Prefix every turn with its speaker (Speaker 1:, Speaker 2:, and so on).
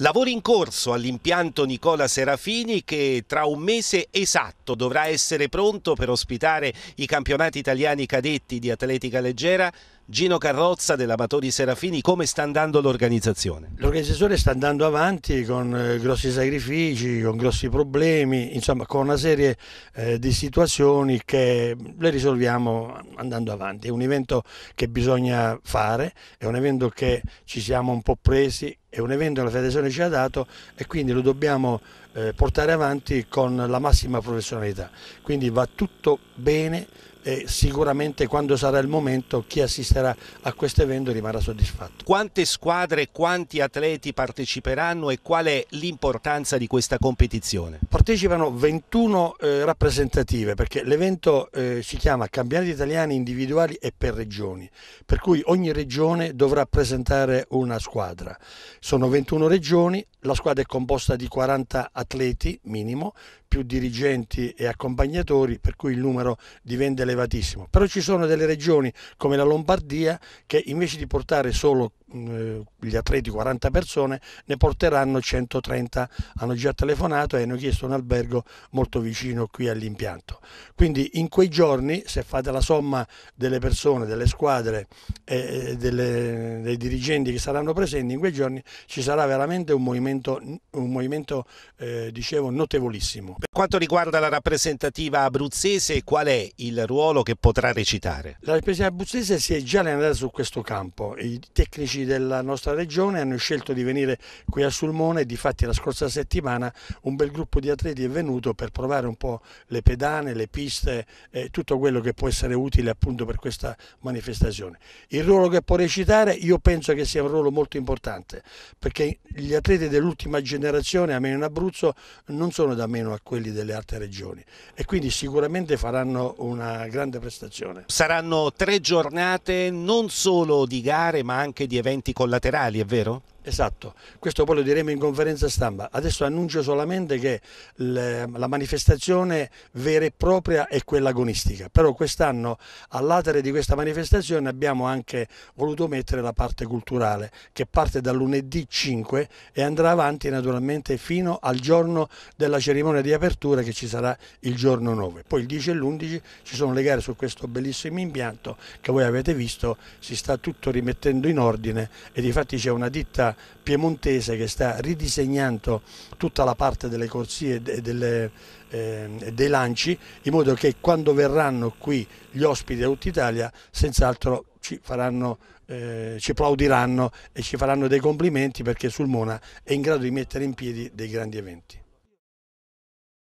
Speaker 1: Lavori in corso all'impianto Nicola Serafini che tra un mese esatto dovrà essere pronto per ospitare i campionati italiani cadetti di atletica leggera. Gino Carrozza dell'Amatori Serafini, come sta andando l'organizzazione?
Speaker 2: L'organizzazione sta andando avanti con eh, grossi sacrifici, con grossi problemi, insomma con una serie eh, di situazioni che le risolviamo andando avanti. È un evento che bisogna fare, è un evento che ci siamo un po' presi, è un evento che la federazione ci ha dato e quindi lo dobbiamo eh, portare avanti con la massima professionalità. Quindi va tutto bene e sicuramente quando sarà il momento chi assisterà a questo evento rimarrà soddisfatto.
Speaker 1: Quante squadre, quanti atleti parteciperanno e qual è l'importanza di questa competizione? Partecipano
Speaker 2: 21 eh, rappresentative perché l'evento eh, si chiama Campionati Italiani Individuali e per Regioni, per cui ogni regione dovrà presentare una squadra. Sono 21 regioni, la squadra è composta di 40 atleti minimo, più dirigenti e accompagnatori, per cui il numero diventa elevatissimo. Però ci sono delle regioni come la Lombardia che invece di portare solo Mm, eh, gli atleti 40 persone ne porteranno 130 hanno già telefonato e hanno chiesto un albergo molto vicino qui all'impianto quindi in quei giorni se fate la somma delle persone delle squadre e delle, dei dirigenti che saranno presenti in quei giorni ci sarà veramente un movimento, un movimento eh, dicevo notevolissimo per
Speaker 1: quanto riguarda la rappresentativa abruzzese qual è il ruolo che potrà recitare
Speaker 2: la rappresentativa abruzzese si è già allenata su questo campo i tecnici della nostra regione hanno scelto di venire qui a Sulmone e di la scorsa settimana un bel gruppo di atleti è venuto per provare un po' le pedane, le piste, eh, tutto quello che può essere utile appunto per questa manifestazione. Il ruolo che può recitare io penso che sia un ruolo molto importante perché gli atleti dell'ultima generazione, a meno in Abruzzo, non sono da meno a quelli delle altre regioni e quindi sicuramente faranno una grande prestazione.
Speaker 1: Saranno tre giornate non solo di gare ma anche di eventi eventi collaterali, è vero?
Speaker 2: Esatto, questo poi lo diremo in conferenza stampa. Adesso annuncio solamente che la manifestazione vera e propria è quella agonistica, però quest'anno all'atere di questa manifestazione abbiamo anche voluto mettere la parte culturale che parte da lunedì 5 e andrà avanti naturalmente fino al giorno della cerimonia di apertura che ci sarà il giorno 9. Poi il 10 e l'11 ci sono le gare su questo bellissimo impianto che voi avete visto, si sta tutto rimettendo in ordine e di fatti c'è una ditta piemontese che sta ridisegnando tutta la parte delle corsie e delle, eh, dei lanci in modo che quando verranno qui gli ospiti da tutta Italia senz'altro ci eh, ci applaudiranno e ci faranno dei complimenti perché Sulmona è in grado di mettere in piedi dei grandi eventi.